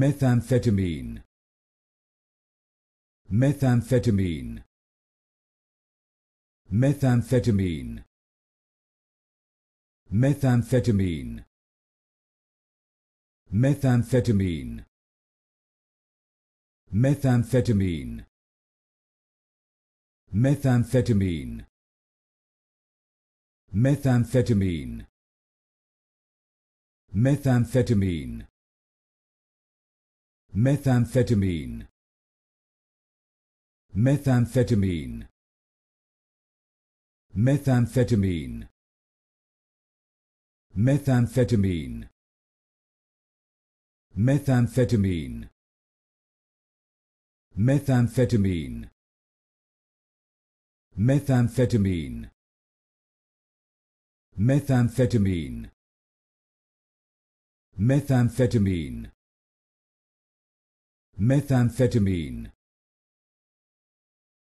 methamphetamine methamphetamine methamphetamine methamphetamine methamphetamine methamphetamine methamphetamine methamphetamine methamphetamine methamphetamine methamphetamine methamphetamine methamphetamine methamphetamine methamphetamine methamphetamine methamphetamine methamphetamine methamphetamine